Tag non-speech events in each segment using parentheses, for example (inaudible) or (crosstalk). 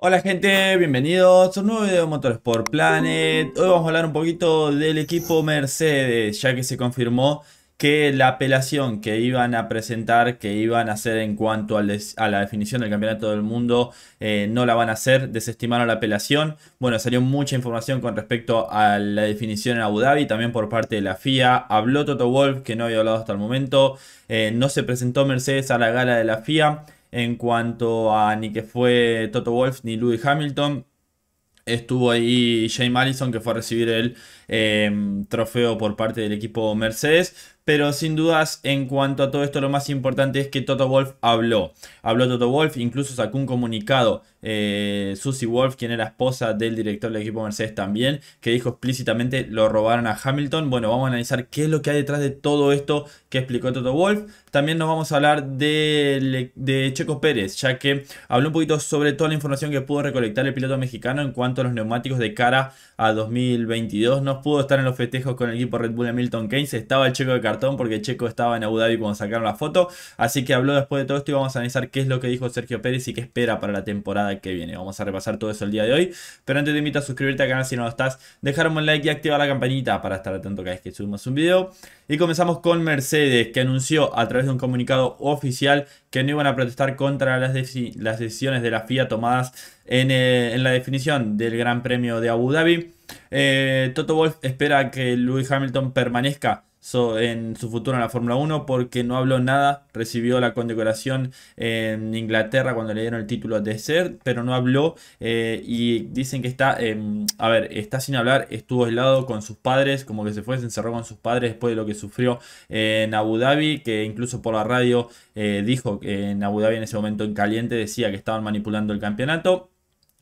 Hola gente, bienvenidos a un nuevo video de Motorsport Planet. Hoy vamos a hablar un poquito del equipo Mercedes, ya que se confirmó que la apelación que iban a presentar, que iban a hacer en cuanto a la definición del campeonato del mundo, eh, no la van a hacer, desestimaron la apelación. Bueno, salió mucha información con respecto a la definición en Abu Dhabi, también por parte de la FIA. Habló Toto Wolf, que no había hablado hasta el momento. Eh, no se presentó Mercedes a la gala de la FIA en cuanto a ni que fue Toto Wolf ni Louis Hamilton. Estuvo ahí James Allison que fue a recibir el em, trofeo por parte del equipo Mercedes pero sin dudas en cuanto a todo esto lo más importante es que Toto Wolf habló. Habló Toto Wolf, incluso sacó un comunicado eh, Wolf, quien era esposa del director del equipo Mercedes también, que dijo explícitamente lo robaron a Hamilton. Bueno, vamos a analizar qué es lo que hay detrás de todo esto que explicó Toto Wolf. También nos vamos a hablar de, de Checo Pérez, ya que habló un poquito sobre toda la información que pudo recolectar el piloto mexicano en cuanto a los neumáticos de cara a 2022. No pudo estar en los festejos con el equipo Red Bull de Milton Keynes, estaba el Checo de cartón porque Checo estaba en Abu Dhabi cuando sacaron la foto. Así que habló después de todo esto y vamos a analizar qué es lo que dijo Sergio Pérez y qué espera para la temporada que viene. Vamos a repasar todo eso el día de hoy. Pero antes te invito a suscribirte al canal si no lo estás, dejar un like y activar la campanita para estar atento cada vez que subimos un video. Y comenzamos con Mercedes, que anunció a través de un comunicado oficial que no iban a protestar contra las, decisiones de la FIA tomadas eh, en, la definición del Gran Premio de Abu Dhabi. Eh, Toto Wolf espera que Lewis Hamilton permanezca en su futuro en la Fórmula 1 porque no habló nada, recibió la condecoración en Inglaterra cuando le dieron el título de ser, pero no habló eh, y dicen que está, em, a ver, está sin hablar, estuvo aislado con sus padres, como que se fue, se encerró con sus padres después de lo que sufrió en Abu Dhabi, que incluso por la radio eh, dijo que en Abu Dhabi en ese momento en caliente decía que estaban manipulando el campeonato.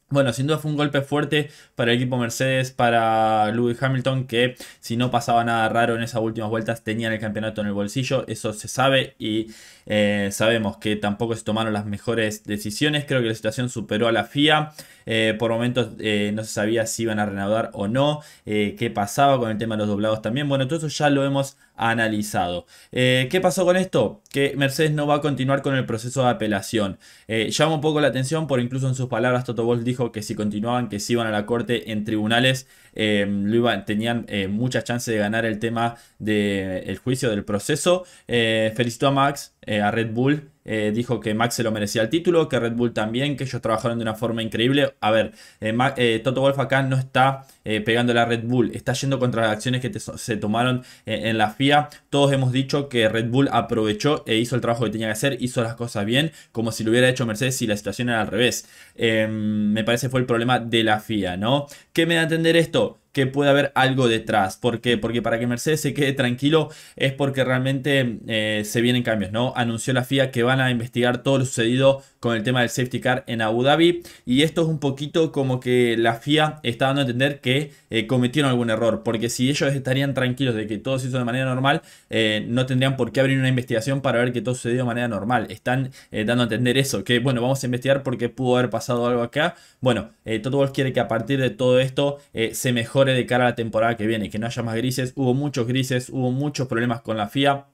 Bueno, sin duda fue un golpe fuerte para el equipo Mercedes, para Lewis Hamilton, que si no pasaba nada raro en esas últimas vueltas, tenían el campeonato en el bolsillo, eso se sabe y eh, sabemos que tampoco se tomaron las mejores decisiones, creo que la situación superó a la FIA, eh, por momentos eh, no se sabía si iban a reanudar o no, qué pasaba con el tema de los doblados también, bueno, todo eso ya lo hemos analizado. Eh, ¿Qué pasó con esto? Que Mercedes no va a continuar con el proceso de apelación. Eh, un poco la atención por incluso en sus palabras Toto Wolff dijo que si continuaban, que si iban a la corte en tribunales, em, tenían eh, muchas chances de ganar el tema del juicio, del proceso. Eh, felicito a Max, a Red Bull eh, dijo que Max se lo merecía el título, que Red Bull también, que ellos trabajaron de una forma increíble. A ver, eh, eh, Toto Wolf acá no está pegando la Red Bull, está yendo contra las acciones que se tomaron en la FIA. Todos hemos dicho que Red Bull aprovechó e hizo el trabajo que tenía que hacer, hizo las cosas bien, como si lo hubiera hecho Mercedes y la situación era al revés. Em, me parece fue el problema de la FIA, ¿no? ¿Qué me da a entender esto? que puede haber algo detrás. ¿Por Porque para que Mercedes se quede tranquilo es porque realmente eh, se vienen cambios, ¿no? Anunció la FIA que van a investigar todo lo sucedido con el tema del safety car en Abu Dhabi y esto es un poquito como que la FIA está dando a entender que eh, cometieron algún error, porque si ellos estarían tranquilos de que todo se hizo de manera normal, eh, no tendrían por qué abrir una investigación para ver que todo sucedió de manera normal. Están dando a entender eso, que bueno, vamos a investigar porque pudo haber pasado algo acá. Bueno, Toto Wolf quiere que a partir de todo esto se mejore de cara a la temporada que viene, que no haya más grises. Hubo muchos grises, hubo muchos problemas con la FIA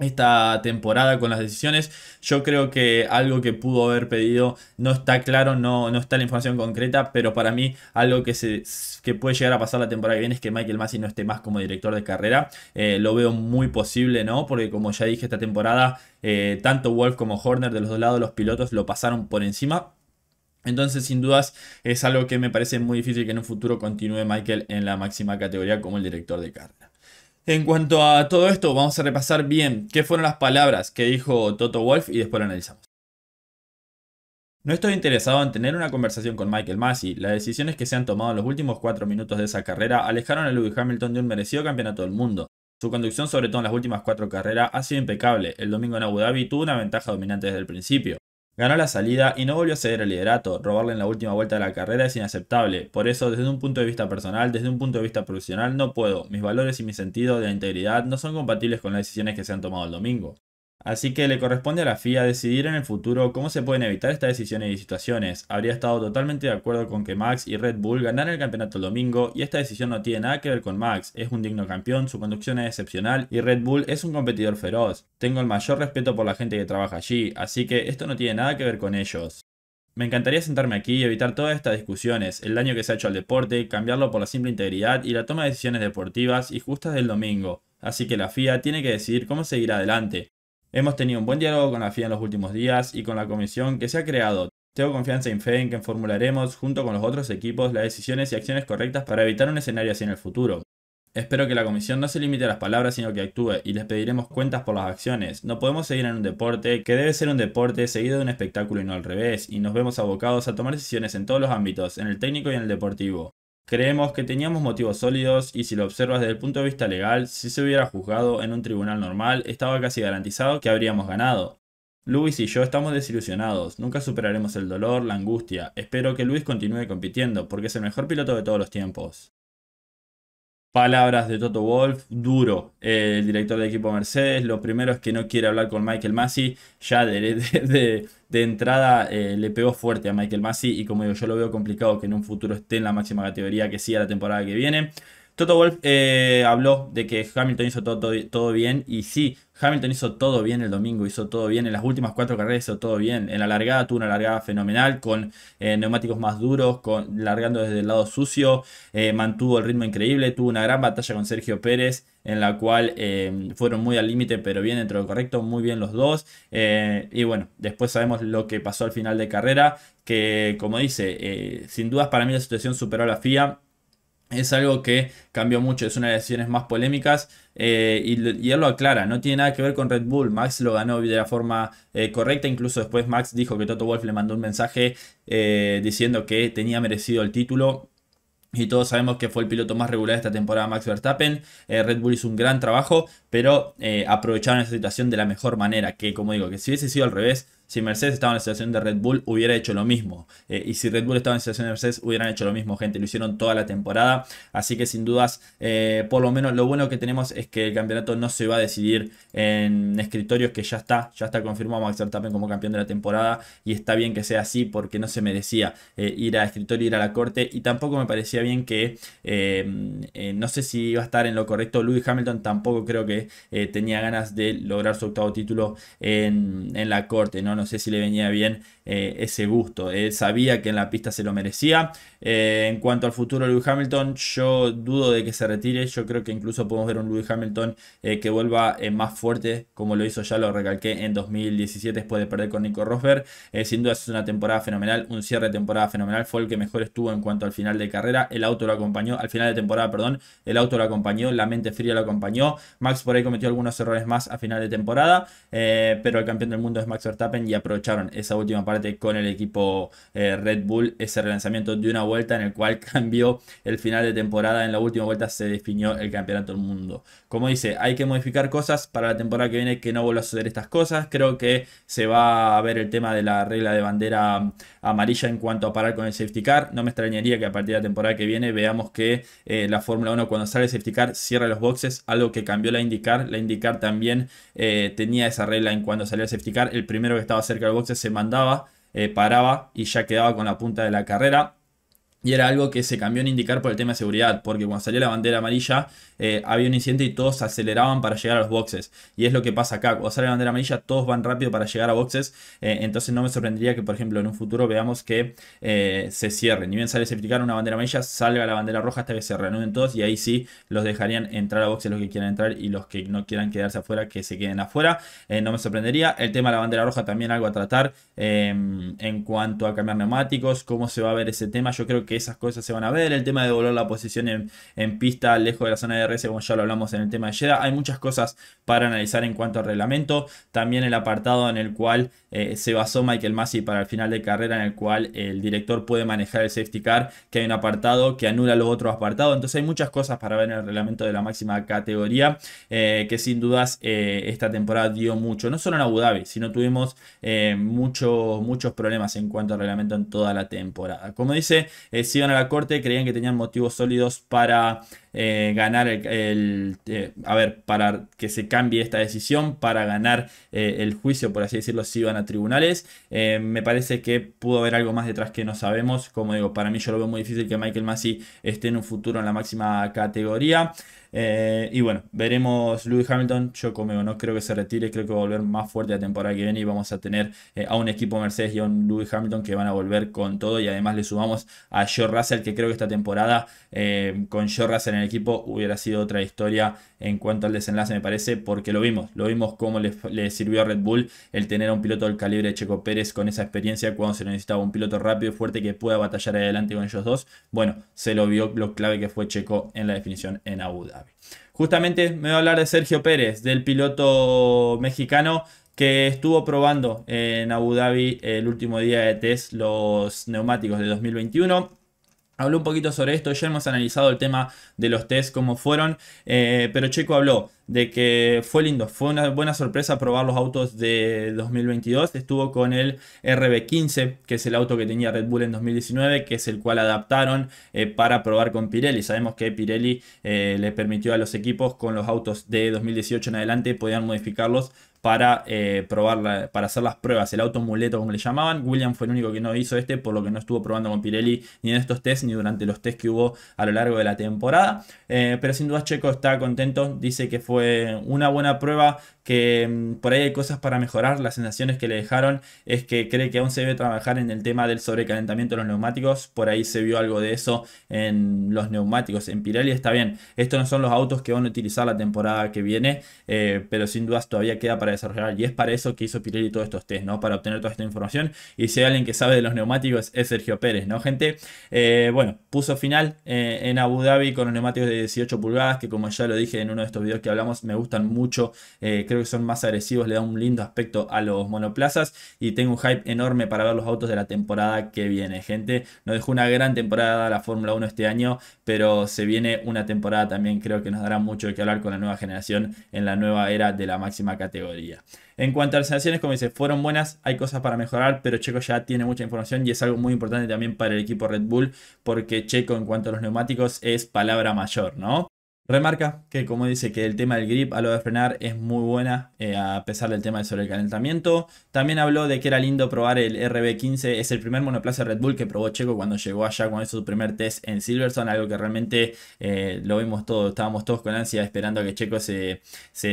esta temporada con las decisiones. Yo creo que algo que pudo haber pedido no está claro, no, no está la información concreta, pero para mí algo que, se, puede llegar a pasar la temporada que viene es que Michael Masi no esté más como director de carrera. Eh, lo veo muy posible, ¿no? Porque como ya dije esta temporada, eh, tanto Wolf como Horner de los dos lados, los pilotos lo pasaron por encima. Entonces, sin dudas, es algo que me parece muy difícil que en un futuro continúe Michael en la máxima categoría como el director de carrera. En cuanto a todo esto, vamos a repasar bien qué fueron las palabras que dijo Toto Wolf y después lo analizamos. No estoy interesado en tener una conversación con Michael Massey. Las decisiones que se han tomado en los últimos cuatro minutos de esa carrera alejaron a Louis Hamilton de un merecido campeonato del mundo. Su conducción, sobre todo en las últimas cuatro carreras, ha sido impecable. El domingo en Abu Dhabi tuvo una ventaja dominante desde el principio. Ganó la salida y no volvió a ceder el liderato, robarle en la última vuelta de la carrera es inaceptable, por eso desde un punto de vista personal, desde un punto de vista profesional no puedo, mis valores y mi sentido de la integridad no son compatibles con las decisiones que se han tomado el domingo. Así que le corresponde a la FIA decidir en el futuro cómo se pueden evitar estas decisiones y situaciones. Habría estado totalmente de acuerdo con que Max y Red Bull ganaran el campeonato el domingo y esta decisión no tiene nada que ver con Max. Es un digno campeón, su conducción es excepcional y Red Bull es un competidor feroz. Tengo el mayor respeto por la gente que trabaja allí, así que esto no tiene nada que ver con ellos. Me encantaría sentarme aquí y evitar todas estas discusiones, el daño que se ha hecho al deporte, cambiarlo por la simple integridad y la toma de decisiones deportivas y justas del domingo. Así que la FIA tiene que decidir cómo seguir adelante. Hemos tenido un buen diálogo con la FIA en los últimos días y con la comisión que se ha creado. Tengo confianza y fe en que formularemos, junto con los otros equipos, las decisiones y acciones correctas para evitar un escenario así en el futuro. Espero que la comisión no se limite a las palabras, sino que actúe, y les pediremos cuentas por las acciones. No podemos seguir en un deporte que debe ser un deporte seguido de un espectáculo y no al revés, y nos vemos abocados a tomar decisiones en todos los ámbitos, en el técnico y en el deportivo. Creemos que teníamos motivos sólidos y si lo observas desde el punto de vista legal, si se hubiera juzgado en un tribunal normal, estaba casi garantizado que habríamos ganado. Luis y yo estamos desilusionados, nunca superaremos el dolor, la angustia. Espero que Luis continúe compitiendo, porque es el mejor piloto de todos los tiempos. Palabras de Toto Wolf, duro, eh, el director del equipo Mercedes. Lo primero es que no quiere hablar con Michael Massey. Ya de, entrada eh, le pegó fuerte a Michael Massey y como digo, yo lo veo complicado que en un futuro esté en la máxima categoría que siga la temporada que viene. Toto Wolf eh, habló de que Hamilton hizo todo, todo, bien y sí, Hamilton hizo todo bien el domingo, hizo todo bien, en las últimas cuatro carreras hizo todo bien, en la largada tuvo una largada fenomenal con eh, neumáticos más duros, con, largando desde el lado sucio, eh, mantuvo el ritmo increíble, tuvo una gran batalla con Sergio Pérez en la cual fueron muy al límite pero bien dentro de lo correcto, muy bien los dos y bueno, después sabemos lo que pasó al final de carrera que como dice, sin dudas para mí la situación superó a la FIA es algo que cambió mucho, es una de las decisiones más polémicas eh, y, él lo aclara, no tiene nada que ver con Red Bull, Max lo ganó de la forma eh, correcta, incluso después Max dijo que Toto Wolf le mandó un mensaje eh, diciendo que tenía merecido el título. Y todos sabemos que fue el piloto más regular de esta temporada, Max Verstappen. Red Bull hizo un gran trabajo, pero aprovecharon esa situación de la mejor manera. Que, como digo, que si hubiese sido al revés, si Mercedes estaba en la situación de Red Bull, hubiera hecho lo mismo. Eh, y si Red Bull estaba en la situación de Mercedes, hubieran hecho lo mismo, gente. Lo hicieron toda la temporada. Así que sin dudas, eh, por lo menos lo bueno que tenemos es que el campeonato no se va a decidir en escritorios que ya está. Ya está confirmado Max Verstappen como campeón de la temporada. Y está bien que sea así porque no se merecía eh, ir a escritorio, ir a la corte. Y tampoco me parecía bien que, no sé si iba a estar en lo correcto. Lewis Hamilton tampoco creo que tenía ganas de lograr su octavo título en, en la corte. no no sé si le venía bien eh, ese gusto. Él sabía que en la pista se lo merecía. Eh, en cuanto al futuro de Lewis Hamilton, yo dudo de que se retire. Yo creo que incluso podemos ver un Lewis Hamilton eh, que vuelva más fuerte, como lo hizo ya, lo recalqué en 2017 después de perder con Nico Rosberg. sin duda es una temporada fenomenal, un cierre de temporada fenomenal. Fue el que mejor estuvo en cuanto al final de carrera. El auto lo acompañó, al final de temporada, perdón, el auto lo acompañó, la mente fría lo acompañó. Max por ahí cometió algunos errores más a final de temporada, pero el campeón del mundo es Max Verstappen y aprovecharon esa última parte con el equipo eh, Red Bull, ese relanzamiento de una vuelta en el cual (laughs) cambió el final de temporada, en la última vuelta se definió el campeonato del mundo. Como dice, hay que modificar cosas para la temporada que viene que no vuelva a suceder estas cosas, creo que se va a ver el tema de la regla de bandera mm, amarilla en cuanto a parar con el safety car, no me extrañaría que a partir de la temporada que viene veamos que eh, la Fórmula 1 cuando sale el safety car cierra los boxes, algo que cambió la IndyCar, la IndyCar también eh, tenía esa regla en cuando salió el safety car, el primero que estaba Acerca cerca del boxe, se mandaba, eh, paraba y ya quedaba con la punta de la carrera. Y era algo que se cambió en indicar por el tema de seguridad, porque cuando salió la bandera amarilla eh, había un incidente y todos aceleraban para llegar a los boxes. Y es lo que pasa acá, cuando sale la bandera amarilla todos van rápido para llegar a boxes, eh, entonces no me sorprendería que por ejemplo en un futuro veamos que eh, se cierren. Ni bien sale a una bandera amarilla, salga la bandera roja hasta que se reanuden todos y ahí sí los dejarían entrar a boxes los que quieran entrar y los que no quieran quedarse afuera, que se queden afuera. no me sorprendería. El tema de la bandera roja también algo a tratar em, en cuanto a cambiar neumáticos, cómo se va a ver ese tema. Yo creo que esas cosas se van a ver. El tema de volver la posición en, pista lejos de la zona de RS, como ya lo hablamos en el tema de Jeddah. Hay muchas cosas para analizar en cuanto al reglamento. También el apartado en el cual eh, se basó Michael Massey para el final de carrera, en el cual el director puede manejar el safety car, que hay un apartado que anula los otros apartados. Entonces hay muchas cosas para ver en el reglamento de la máxima categoría, eh, que sin dudas eh, esta temporada dio mucho. No solo en Abu Dhabi, sino tuvimos muchos, muchos problemas en cuanto al reglamento en toda la temporada. Como dice si iban a la corte creían que tenían motivos sólidos para eh, ganar el, eh, a ver, para que se cambie esta decisión, para ganar eh, el juicio, por así decirlo, si iban a tribunales. me parece que pudo haber algo más detrás que no sabemos. Como digo, para mí yo lo veo muy difícil que Michael Massey esté en un futuro en la máxima categoría. Eh, y bueno, veremos Louis Hamilton, yo conmigo no creo que se retire, creo que va a volver más fuerte la temporada que viene y vamos a tener eh, a un equipo Mercedes y a un Louis Hamilton que van a volver con todo y además le sumamos a Joe Russell que creo que esta temporada eh, con Joe Russell en el equipo hubiera sido otra historia en cuanto al desenlace me parece porque lo vimos, lo vimos cómo le, sirvió a Red Bull el tener a un piloto del calibre de Checo Pérez con esa experiencia cuando se necesitaba un piloto rápido y fuerte que pueda batallar adelante con ellos dos, bueno, se lo vio lo clave que fue Checo en la definición en Abu Dhabi. Justamente me voy a hablar de Sergio Pérez, del piloto mexicano que estuvo probando en Abu Dhabi el último día de test los neumáticos de 2021. Habló un poquito sobre esto, ya hemos analizado el tema de los test, cómo fueron, eh, pero Checo habló de que fue lindo, fue una buena sorpresa probar los autos de 2022. Estuvo con el RB15, que es el auto que tenía Red Bull en 2019, que es el cual adaptaron eh, para probar con Pirelli. Sabemos que Pirelli eh, le permitió a los equipos con los autos de 2018 en adelante, podían modificarlos para eh, probar para hacer las pruebas. El auto muleto, como le llamaban. William fue el único que no hizo este, por lo que no estuvo probando con Pirelli ni en estos tests, ni durante los tests que hubo a lo largo de la temporada. pero sin duda Checo está contento. Dice que fue una buena prueba que mm, por ahí hay cosas para mejorar. Las sensaciones que le dejaron es que cree que aún se debe trabajar en el tema del sobrecalentamiento de los neumáticos. Por ahí se vio algo de eso en los neumáticos. En Pirelli está bien. Estos no son los autos que van a utilizar la temporada que viene, eh, pero sin dudas todavía queda para desarrollar. Y es para eso que hizo Pirelli todos estos test, ¿no? Para obtener toda esta información. Y si hay alguien que sabe de los neumáticos es Sergio Pérez, ¿no, gente? Eh, bueno, puso final eh, en Abu Dhabi con los neumáticos de 18 pulgadas, que como ya lo dije en uno de estos videos que hablamos, me gustan mucho. creo creo que son más agresivos, le da un lindo aspecto a los monoplazas y tengo un hype enorme para ver los autos de la temporada que viene, gente. Nos dejó una gran temporada la Fórmula 1 este año, pero se viene una temporada también creo que nos dará mucho que hablar con la nueva generación en la nueva era de la máxima categoría. En cuanto a las sensaciones, como dice, fueron buenas, hay cosas para mejorar, pero Checo ya tiene mucha información y es algo muy importante también para el equipo Red Bull, porque Checo en cuanto a los neumáticos es palabra mayor, ¿no? Remarca que, como dice, que el tema del grip a lo de frenar es muy buena, eh, a pesar del tema del sobrecalentamiento. También habló de que era lindo probar el RB15, es el primer monoplaza Red Bull que probó Checo cuando llegó allá con su primer test en Silverstone, algo que realmente eh, lo vimos todos, estábamos todos con ansia esperando que Checo se,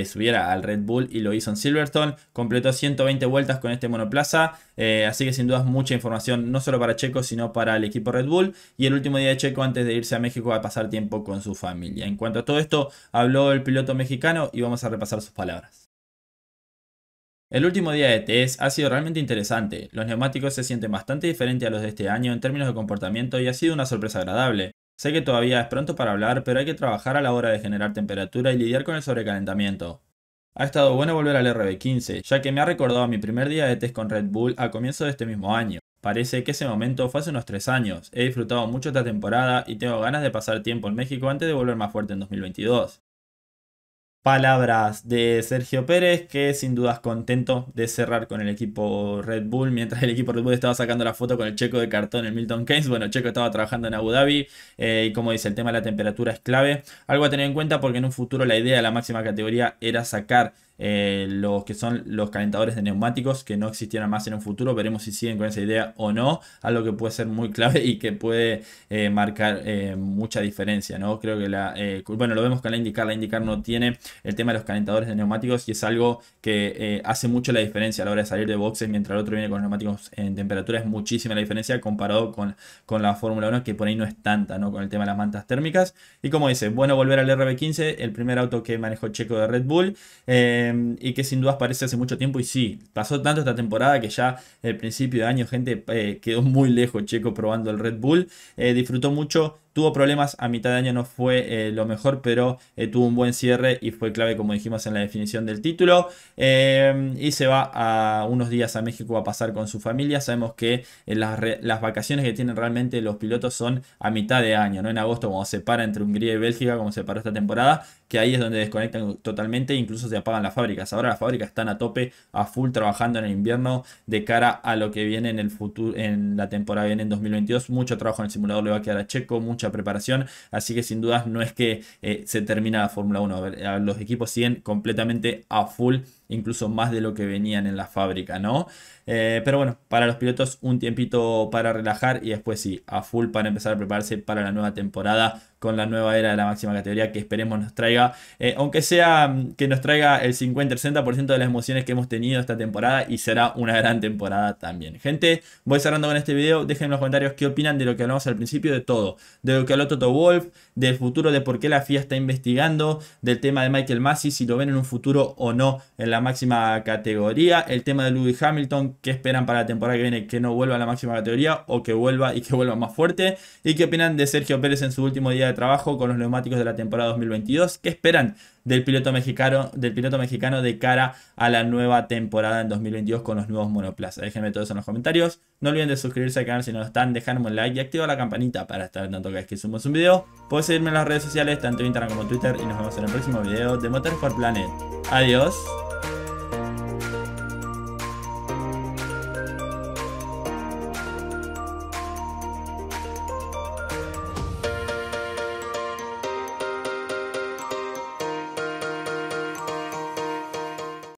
subiera al Red Bull y lo hizo en Silverstone. Completó 120 vueltas con este monoplaza, eh, así que sin dudas mucha información, no solo para Checo, sino para el equipo Red Bull. Y el último día de Checo antes de irse a México a pasar tiempo con su familia. En cuanto todo esto habló el piloto mexicano y vamos a repasar sus palabras. El último día de test ha sido realmente interesante. Los neumáticos se sienten bastante diferentes a los de este año en términos de comportamiento y ha sido una sorpresa agradable. Sé que todavía es pronto para hablar, pero hay que trabajar a la hora de generar temperatura y lidiar con el sobrecalentamiento. Ha estado bueno volver al RB15, ya que me ha recordado a mi primer día de test con Red Bull a comienzo de este mismo año. Parece que ese momento fue hace unos tres años. He disfrutado mucho esta temporada y tengo ganas de pasar tiempo en México antes de volver más fuerte en 2022. Palabras de Sergio Pérez, que sin dudas contento de cerrar con el equipo Red Bull. Mientras el equipo Red Bull estaba sacando la foto con el checo de cartón, el Milton Keynes. Bueno, el checo estaba trabajando en Abu Dhabi eh, y como dice, el tema de la temperatura es clave. Algo a tener en cuenta porque en un futuro la idea de la máxima categoría era sacar eh, los que son los calentadores de neumáticos que no existieran más en un futuro. Veremos si siguen con esa idea o no. Algo que puede ser muy clave y que puede eh, marcar eh, mucha diferencia. ¿no? Creo que la. bueno, lo vemos con la IndyCar. La IndyCar no tiene el tema de los calentadores de neumáticos y es algo que hace mucho la diferencia a la hora de salir de boxes mientras el otro viene con neumáticos en temperatura. Es muchísima la diferencia comparado con, con la Fórmula 1 que por ahí no es tanta ¿no? con el tema de las mantas térmicas. Y como dice, bueno volver al RB15, el primer auto que manejó Checo de Red Bull. Eh, Em, y que sin dudas parece hace mucho tiempo. Y sí, pasó tanto esta temporada que ya el principio de año, gente, eh, quedó muy lejos Checo probando el Red Bull. Eh, disfrutó mucho Tuvo problemas, a mitad de año no fue eh, lo mejor, pero eh, tuvo un buen cierre y fue clave, como dijimos, en la definición del título. Eh, y se va a unos días a México a pasar con su familia. Sabemos que las, las, vacaciones que tienen realmente los pilotos son a mitad de año, no en agosto, como se para entre Hungría y Bélgica, como se paró esta temporada, que ahí es donde desconectan totalmente, incluso se apagan las fábricas. Ahora las fábricas están a tope, a full, trabajando en el invierno de cara a lo que viene en el futuro, en la temporada viene en 2022. Mucho trabajo en el simulador le va a quedar a Checo, mucho preparación, así que sin dudas no es que eh, se termina la Fórmula 1, los equipos siguen completamente a full incluso más de lo que venían en la fábrica, ¿no? Eh, pero bueno, para los pilotos un tiempito para relajar y después sí, a full para empezar a prepararse para la nueva temporada con la nueva era de la máxima categoría que esperemos nos traiga, eh, aunque sea mm, que nos traiga el 50-60% de las emociones que hemos tenido esta temporada y será una gran temporada también. Gente, voy cerrando con este video, dejen en los comentarios qué opinan de lo que hablamos al principio de todo, de lo que habló Toto Wolf, del futuro, de por qué la FIA está investigando, del tema de Michael Massey, si lo ven en un futuro o no en la máxima categoría. El tema de Lewis Hamilton, ¿qué esperan para la temporada que viene? Que no vuelva a la máxima categoría o que vuelva y que vuelva más fuerte. ¿Y qué opinan de Sergio Pérez en su último día de trabajo con los neumáticos de la temporada 2022? ¿Qué esperan del piloto mexicano, del piloto mexicano de cara a la nueva temporada en 2022 con los nuevos monoplazas? Déjenme todo eso en los comentarios. No olviden de suscribirse al canal si no lo están, dejarme un like y activar la campanita para estar tanto cada vez que subimos un video. Puedes seguirme en las redes sociales, tanto en Instagram como en Twitter, y nos vemos en el próximo video de motor for Planet. Adiós.